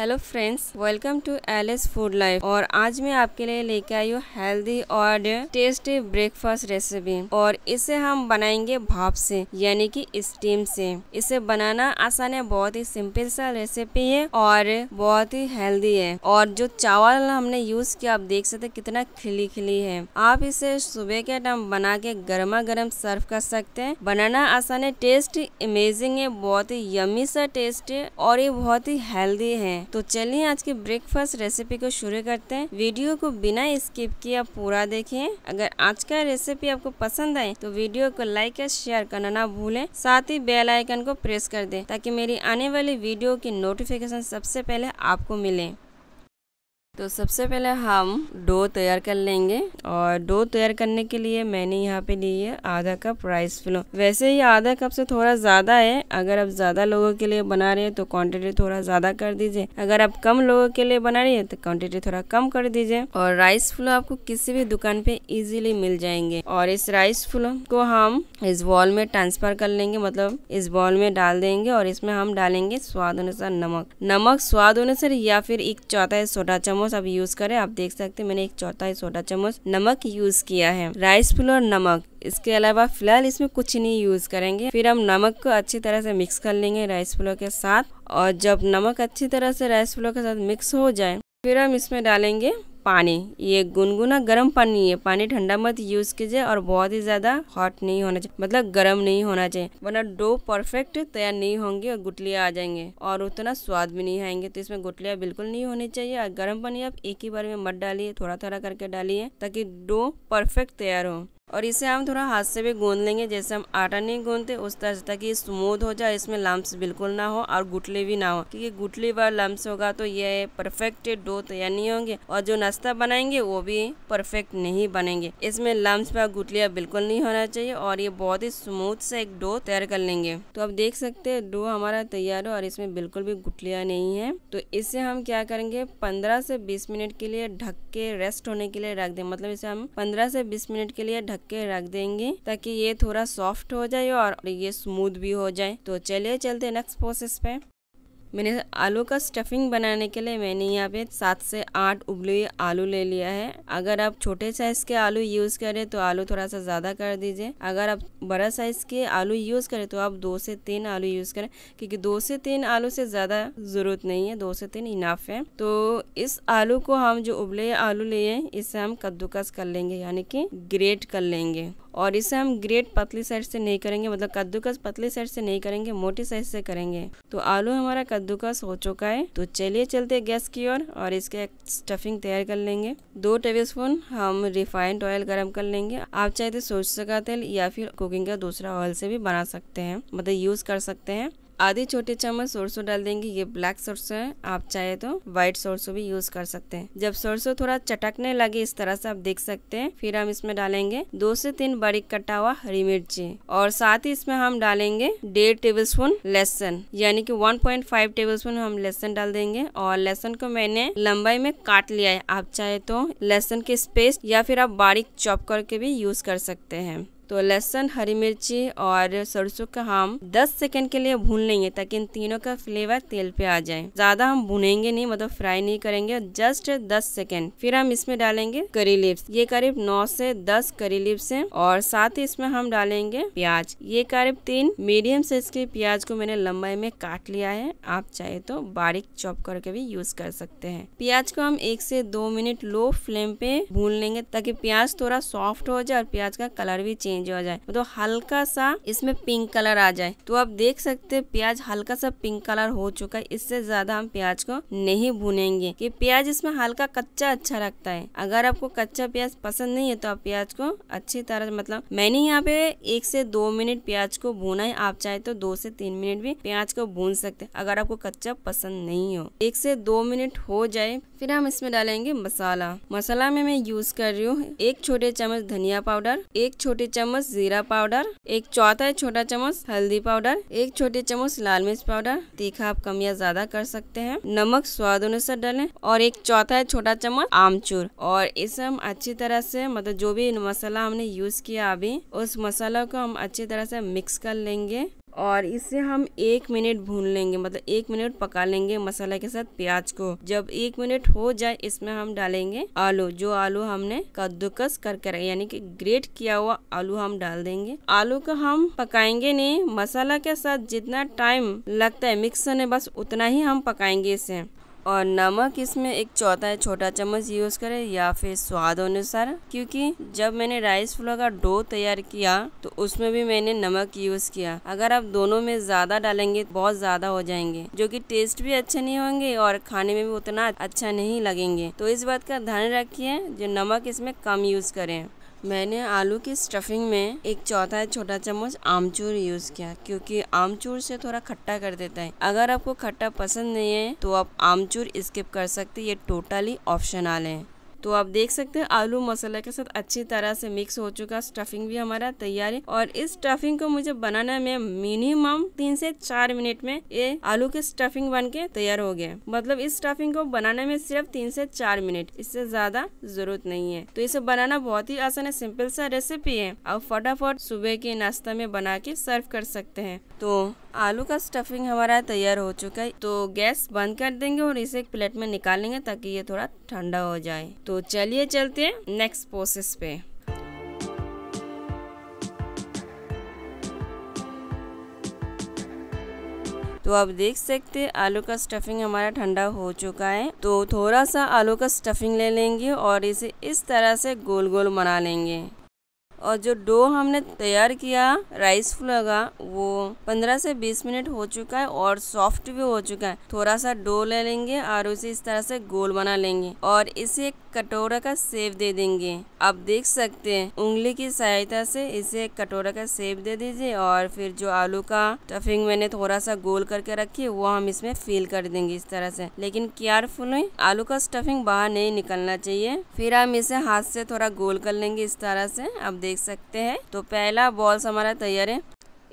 hello friends welcome to एलिस food life और आज मैं आपके लिए लेके आई हूँ हेल्दी और टेस्टी ब्रेकफास्ट रेसिपी और इसे हम बनाएंगे भाप से यानी कि स्टीम से इसे बनाना आसान है बहुत ही सिंपल सा रेसिपी है और बहुत ही हेल्दी है और जो चावल हमने यूज किया आप देख सकते कितना खिली खिली है आप इसे सुबह के टाइम बना के गर्मा गर्म सर्व कर सकते हैं बनाना आसान है टेस्ट अमेजिंग है बहुत ही यमी सा टेस्ट है और ये बहुत ही हेल्दी है तो चलिए आज की ब्रेकफास्ट रेसिपी को शुरू करते हैं वीडियो को बिना स्किप किया पूरा देखें अगर आज का रेसिपी आपको पसंद आए तो वीडियो को लाइक और शेयर करना ना भूलें साथ ही बेल आइकन को प्रेस कर दें ताकि मेरी आने वाली वीडियो की नोटिफिकेशन सबसे पहले आपको मिले तो सबसे पहले हम डो तैयार कर लेंगे और डो तैयार करने के लिए मैंने यहाँ पे ली है आधा कप राइस फिलो वैसे ही आधा कप से थोड़ा ज़्यादा है अगर आप ज़्यादा लोगों के लिए बना रहे हैं तो क्वांटिटी थोड़ा ज़्यादा कर दीजिए अगर आप कम लोगों के लिए बना रही है तो क्वांटिटी थोड़ा कम कर दीजिए और राइस फ्लो आपको किसी भी दुकान पे इजिली मिल जाएंगे और इस राइस फ्लो को हम इस बॉल में ट्रांसफर कर लेंगे मतलब इस बॉल में डाल देंगे और इसमें हम डालेंगे स्वाद अनुसार नमक नमक स्वाद अनुसार या फिर एक चौथा सोडा चम्मच चम्मच आप यूज़ करें आप देख सकते हैं मैंने एक चौथाई छोटा चम्मच नमक यूज़ किया है राइस फ्लोर नमक इसके अलावा फिलहाल इसमें कुछ नहीं यूज़ करेंगे फिर हम नमक को अच्छी तरह से मिक्स कर लेंगे राइस फ्लोर के साथ और जब नमक अच्छी तरह से राइस फ्लोर के साथ मिक्स हो जाए फिर हम इसमें डालेंगे पानी ये गुनगुना गर्म पानी है पानी ठंडा मत यूज़ कीजिए और बहुत ही ज़्यादा हॉट नहीं होना चाहिए मतलब गर्म नहीं होना चाहिए वरना डो परफेक्ट तैयार नहीं होंगे और गुटलियाँ आ जाएंगे और उतना स्वाद भी नहीं आएंगे तो इसमें गुटलियाँ बिल्कुल नहीं होनी चाहिए और गर्म पानी आप एक ही बार में मत डालिए थोड़ा थोड़ा करके डालिए ताकि डो परफेक्ट तैयार हो और इसे हम थोड़ा हाथ से भी गूंध लेंगे जैसे हम आटा नहीं गूंधते उस तरह ताकि स्मूथ हो जाए इसमें लम्ब बिल्कुल ना हो और गुटले भी ना हो क्योंकि गुटली व लम्ब होगा तो ये परफेक्ट डो तैयार नहीं होंगे और जो नाश्ता बनाएंगे वो भी परफेक्ट नहीं बनेंगे इसमें लम्ब पर गुटलिया बिल्कुल नहीं होना चाहिए और ये बहुत ही स्मूथ से एक डो तैयार कर लेंगे तो आप देख सकते हैं डो हमारा तैयार हो और इसमें बिल्कुल भी गुटलियाँ नहीं है तो इसे हम क्या करेंगे पंद्रह से बीस मिनट के लिए ढक के रेस्ट होने के लिए रख दें मतलब इसे हम पंद्रह से बीस मिनट के लिए ढक ढक के रख देंगे ताकि ये थोड़ा सॉफ्ट हो जाए और ये स्मूथ भी हो जाए तो चलिए चलते नेक्स्ट प्रोसेस पे मैंने आलू का स्टफिंग बनाने के लिए मैंने यहाँ पे सात से आठ उबले हुए आलू ले लिया है अगर आप छोटे साइज़ के आलू यूज़ करें तो आलू थोड़ा सा ज़्यादा कर दीजिए अगर आप बड़ा साइज़ के आलू यूज़ करें तो आप दो से तीन आलू यूज़ करें क्योंकि दो से तीन आलू से ज़्यादा ज़रूरत नहीं है दो से तीन इनाफ है तो इस आलू को हम जो उबले आलू लिए इसे हम कद्दूकस कर लेंगे यानी की ग्रेट कर लेंगे और इसे हम ग्रेट पतली साइड से नहीं करेंगे मतलब कद्दूकस पतली साइड से नहीं करेंगे मोटी साइड से करेंगे तो आलू हमारा कद्दूकस हो चुका है तो चलिए चलते गैस की ओर और, और इसके स्टफिंग तैयार कर लेंगे दो टेबल स्पून हम रिफाइंड ऑयल गर्म कर लेंगे आप चाहे तो सोच का तेल या फिर कुकिंग का दूसरा ऑयल से भी बना सकते हैं मतलब यूज कर सकते हैं आधे छोटे चम्मच सरसों डाल देंगे ये ब्लैक सरसों है आप चाहे तो व्हाइट सरसों भी यूज कर सकते हैं जब सरसों थोड़ा चटकने लगे इस तरह से आप देख सकते हैं फिर हम इसमें डालेंगे दो से तीन बारीक कटा हुआ हरी मिर्ची और साथ ही इसमें हम डालेंगे डेढ़ टेबल स्पून लहसन यानी की वन टेबल स्पून हम लहसन डाल देंगे और लहसन को मैंने लंबाई में काट लिया है आप चाहे तो लहसन के पेस्ट या फिर आप बारीक चॉप करके भी यूज कर सकते हैं तो लहसुन हरी मिर्ची और सरसों का हम 10 सेकंड के लिए भून लेंगे ताकि इन तीनों का फ्लेवर तेल पे आ जाए ज़्यादा हम भुनेंगे नहीं मतलब फ्राई नहीं करेंगे जस्ट 10 सेकंड फिर हम इसमें डालेंगे करी लिप्स ये करीब 9 से 10 करी लिप्स हैं और साथ ही इसमें हम डालेंगे प्याज ये करीब तीन मीडियम साइज के प्याज को मैंने लंबाई में काट लिया है आप चाहे तो बारीक चॉप करके भी यूज कर सकते हैं प्याज को हम एक से दो मिनट लो फ्लेम पे भून लेंगे ताकि प्याज थोड़ा सॉफ्ट हो जाए और प्याज का कलर भी चेंज चेंज हो जाए तो मतलब हल्का सा इसमें पिंक कलर आ जाए तो आप देख सकते हैं प्याज हल्का सा पिंक कलर हो चुका है इससे ज्यादा हम प्याज को नहीं भुनेंगे कि प्याज इसमें हल्का कच्चा अच्छा लगता है अगर आपको कच्चा प्याज पसंद नहीं है तो आप प्याज को अच्छी तरह मतलब मैंने यहाँ पे एक से दो मिनट प्याज को भुना है आप चाहे तो दो से तीन मिनट भी प्याज को भून सकते हैं अगर आपको कच्चा पसंद नहीं हो एक से दो मिनट हो जाए फिर हम इसमें डालेंगे मसाला मसाला में मैं यूज कर रही हूँ एक छोटे चम्मच धनिया पाउडर एक छोटे चम्मच जीरा पाउडर एक चौथा छोटा चम्मच हल्दी पाउडर एक छोटे चम्मच लाल मिर्च पाउडर तीखा आप कम या ज्यादा कर सकते हैं नमक स्वाद अनुसार डालें और एक चौथा छोटा चम्मच आमचूर और इसे हम अच्छी तरह से मतलब जो भी मसाला हमने यूज किया अभी उस मसाला को हम अच्छी तरह से मिक्स कर लेंगे और इसे हम एक मिनट भून लेंगे मतलब एक मिनट पका लेंगे मसाला के साथ प्याज को जब एक मिनट हो जाए इसमें हम डालेंगे आलू जो आलू हमने कद्दूकस करके यानी कि ग्रेट किया हुआ आलू हम डाल देंगे आलू को हम पकाएंगे नहीं मसाला के साथ जितना टाइम लगता है मिक्स होने बस उतना ही हम पकाएंगे इसे और नमक इसमें एक चौथाई छोटा चम्मच यूज़ करें या फिर स्वाद अनुसार क्योंकि जब मैंने राइस फ्लोर का डो तैयार किया तो उसमें भी मैंने नमक यूज़ किया अगर आप दोनों में ज़्यादा डालेंगे तो बहुत ज़्यादा हो जाएंगे जो कि टेस्ट भी अच्छे नहीं होंगे और खाने में भी उतना अच्छा नहीं लगेंगे तो इस बात का ध्यान रखिए जो नमक इसमें कम यूज़ करें मैंने आलू की स्टफिंग में एक चौथा छोटा चम्मच आमचूर यूज़ किया क्योंकि आमचूर से थोड़ा खट्टा कर देता है अगर आपको खट्टा पसंद नहीं है तो आप आमचूर स्किप कर सकते ये टोटली ऑप्शनल है तो आप देख सकते हैं आलू मसाला के साथ अच्छी तरह से मिक्स हो चुका स्टफिंग भी हमारा तैयार है और इस स्टफिंग को मुझे बनाने में मिनिमम तीन से चार मिनट में ये आलू के स्टफिंग बन के तैयार हो गया मतलब इस स्टफिंग को बनाने में सिर्फ तीन से चार मिनट इससे ज्यादा जरूरत नहीं है तो इसे बनाना बहुत ही आसान है सिंपल सा रेसिपी है आप फटाफट सुबह के नाश्ता में बना के सर्व कर सकते हैं तो आलू का स्टफिंग हमारा तैयार हो चुका है तो गैस बंद कर देंगे और इसे एक प्लेट में निकाल लेंगे ताकि ये थोड़ा ठंडा हो जाए तो चलिए चलते हैं नेक्स्ट प्रोसेस पे तो आप देख सकते हैं आलू का स्टफिंग हमारा ठंडा हो चुका है तो थोड़ा सा आलू का स्टफिंग ले लेंगे और इसे इस तरह से गोल गोल बना लेंगे और जो डो हमने तैयार किया राइस फ्लोर का वो 15 से 20 मिनट हो चुका है और सॉफ्ट भी हो चुका है थोड़ा सा डो ले लेंगे और उसे इस तरह से गोल बना लेंगे और इसे एक कटोरा का सेब दे देंगे आप देख सकते हैं उंगली की सहायता से इसे एक कटोरा का सेब दे दीजिए और फिर जो आलू का टफिंग मैंने थोड़ा सा गोल करके रखी वो हम इसमें फिल कर देंगे इस तरह से लेकिन केयरफुल आलू का स्टफिंग बाहर नहीं निकलना चाहिए फिर हम इसे हाथ से थोड़ा गोल कर लेंगे इस तरह से आप देख देख सकते हैं तो पहला बॉल्स हमारा तैयार है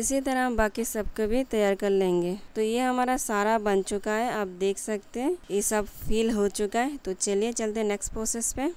इसी तरह हम बाकी सबको भी तैयार कर लेंगे तो ये हमारा सारा बन चुका है आप देख सकते हैं ये सब फील हो चुका है तो चलिए चलते नेक्स्ट प्रोसेस पे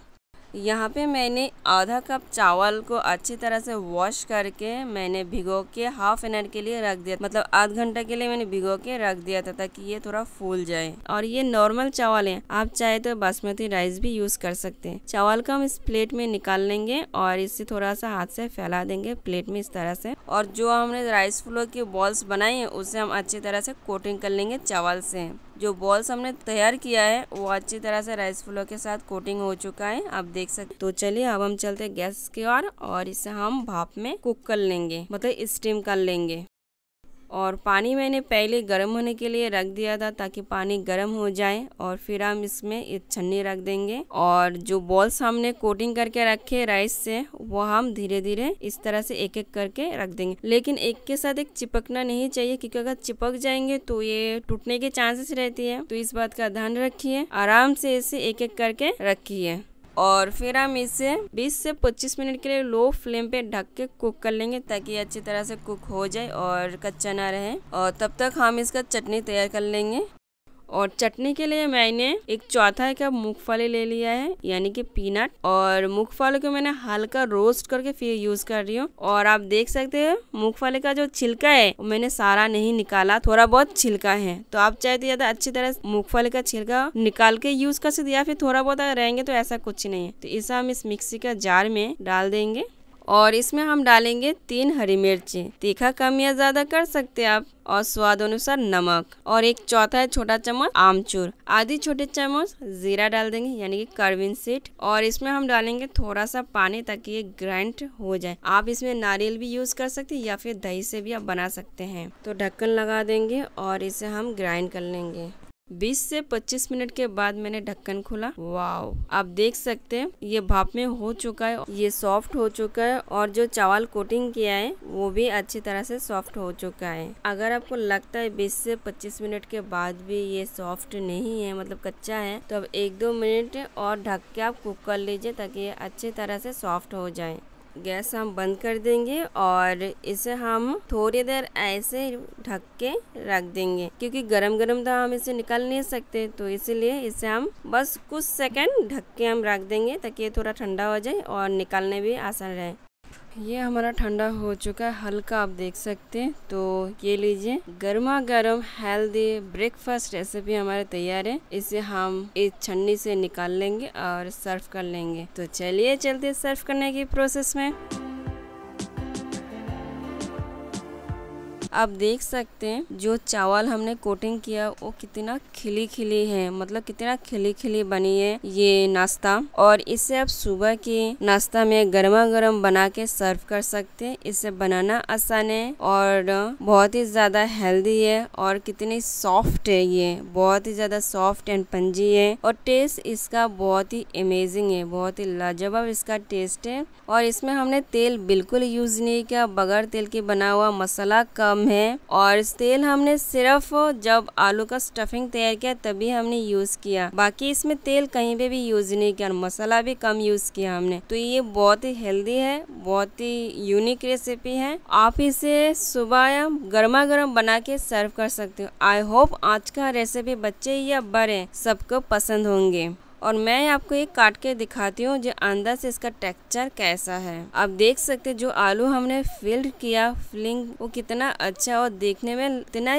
यहाँ पे मैंने आधा कप चावल को अच्छी तरह से वॉश करके मैंने भिगो के हाफ एन आवर के लिए रख दिया मतलब आध घंटे के लिए मैंने भिगो के रख दिया था ताकि ये थोड़ा फूल जाए और ये नॉर्मल चावल है आप चाहे तो बासमती राइस भी यूज कर सकते हैं चावल को हम इस प्लेट में निकाल लेंगे और इसे थोड़ा सा हाथ से फैला देंगे प्लेट में इस तरह से और जो हमने राइस फ्लोर की बॉल्स बनाई है उसे हम अच्छी तरह से कोटिंग कर लेंगे चावल से जो बॉल्स हमने तैयार किया है वो अच्छी तरह से राइस फ्लोर के साथ कोटिंग हो चुका है आप देख सकते तो चलिए अब हम चलते हैं गैस की ओर और, और इसे हम भाप में कुक कर लेंगे मतलब स्टीम कर लेंगे और पानी मैंने पहले गर्म होने के लिए रख दिया था ताकि पानी गर्म हो जाए और फिर हम इसमें एक छन्नी रख देंगे और जो बॉल्स हमने कोटिंग करके रखे राइस से वो हम धीरे धीरे इस तरह से एक एक करके रख देंगे लेकिन एक के साथ एक चिपकना नहीं चाहिए क्योंकि अगर चिपक जाएंगे तो ये टूटने के चांसेस रहती है तो इस बात का ध्यान रखिए आराम से इसे एक एक करके रखिए और फिर हम इसे 20 से 25 मिनट के लिए लो फ्लेम पे ढक के कुक कर लेंगे ताकि अच्छी तरह से कुक हो जाए और कच्चा ना रहे और तब तक हम इसका चटनी तैयार कर लेंगे और चटनी के लिए मैंने एक चौथा कप मूंगफली ले लिया है यानी कि पीनट और मूंगफली को मैंने हल्का रोस्ट करके फिर यूज कर रही हूँ और आप देख सकते हैं मूंगफली का जो छिलका है मैंने सारा नहीं निकाला थोड़ा बहुत छिलका है तो आप चाहे तो ज्यादा अच्छी तरह मूंगफली का छिलका निकाल के यूज कर सकते या फिर थोड़ा बहुत अगर रहेंगे तो ऐसा कुछ नहीं है तो इसे हम इस मिक्सी का जार में डाल देंगे और इसमें हम डालेंगे तीन हरी मिर्ची तीखा कम या ज़्यादा कर सकते हैं आप और स्वाद अनुसार नमक और एक चौथा है छोटा चम्मच आमचूर आधी छोटे चम्मच जीरा डाल देंगे यानी कि करविन सीट और इसमें हम डालेंगे थोड़ा सा पानी ताकि ये ग्राइंड हो जाए आप इसमें नारियल भी यूज कर सकते हैं या फिर दही से भी आप बना सकते हैं तो ढक्कन लगा देंगे और इसे हम ग्राइंड कर लेंगे 20 से 25 मिनट के बाद मैंने ढक्कन खोला वाओ आप देख सकते हैं ये भाप में हो चुका है ये सॉफ्ट हो चुका है और जो चावल कोटिंग किया है वो भी अच्छी तरह से सॉफ्ट हो चुका है अगर आपको लगता है 20 से 25 मिनट के बाद भी ये सॉफ्ट नहीं है मतलब कच्चा है तो अब एक दो मिनट और ढक के आप कुक कर लीजिए ताकि ये अच्छी तरह से सॉफ्ट हो जाए गैस हम बंद कर देंगे और इसे हम थोड़ी देर ऐसे ढक के रख देंगे क्योंकि गरम गरम तो हम इसे निकाल नहीं सकते तो इसीलिए इसे हम बस कुछ सेकंड ढक के हम रख देंगे ताकि ये थोड़ा ठंडा हो जाए और निकालने भी आसान रहे ये हमारा ठंडा हो चुका है हल्का आप देख सकते हैं तो ये लीजिए गर्मा गर्म हेल्दी ब्रेकफास्ट रेसिपी हमारे तैयार है इसे हम इस छन्नी से निकाल लेंगे और सर्व कर लेंगे तो चलिए चलते सर्व करने की प्रोसेस में आप देख सकते हैं जो चावल हमने कोटिंग किया वो कितना खिली खिली है मतलब कितना खिली खिली बनी है ये नाश्ता और इसे आप सुबह के नाश्ता में गर्मा गर्म बना के सर्व कर सकते हैं इसे बनाना आसान है और बहुत ही ज़्यादा हेल्दी है और कितनी सॉफ्ट है ये बहुत ही ज़्यादा सॉफ्ट एंड पंजी है और टेस्ट इसका बहुत ही अमेजिंग है बहुत ही लाजवाब इसका टेस्ट है और इसमें हमने तेल बिल्कुल यूज़ नहीं किया बगैर तेल के बना हुआ मसाला कम है और तेल हमने सिर्फ जब आलू का स्टफिंग तैयार किया तभी हमने यूज किया बाकी इसमें तेल कहीं पे भी यूज नहीं किया मसाला भी कम यूज किया हमने तो ये बहुत ही हेल्दी है बहुत ही यूनिक रेसिपी है आप इसे सुबह या गर्मा गर्म बना के सर्व कर सकते हो आई होप आज का रेसिपी बच्चे या बड़े सबको पसंद होंगे और मैं आपको ये काट के दिखाती हूँ जो अंदर से इसका टेक्सचर कैसा है आप देख सकते जो आलू हमने फिल्ड किया फिलिंग वो कितना अच्छा और देखने में इतना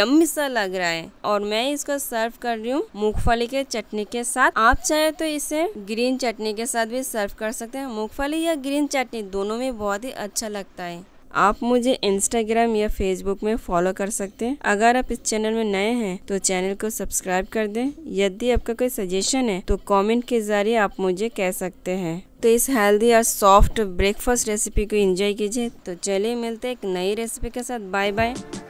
यम्मी सा लग रहा है और मैं इसको सर्व कर रही हूँ मूंगफली के चटनी के साथ आप चाहे तो इसे ग्रीन चटनी के साथ भी सर्व कर सकते हैं मूंगफली या ग्रीन चटनी दोनों में बहुत ही अच्छा लगता है आप मुझे इंस्टाग्राम या फेसबुक में फॉलो कर सकते हैं अगर आप इस चैनल में नए हैं तो चैनल को सब्सक्राइब कर दें यदि आपका कोई सजेशन है तो कमेंट के ज़रिए आप मुझे कह सकते हैं तो इस हेल्दी और सॉफ्ट ब्रेकफास्ट रेसिपी को एंजॉय कीजिए तो चलिए मिलते हैं एक नई रेसिपी के साथ बाय बाय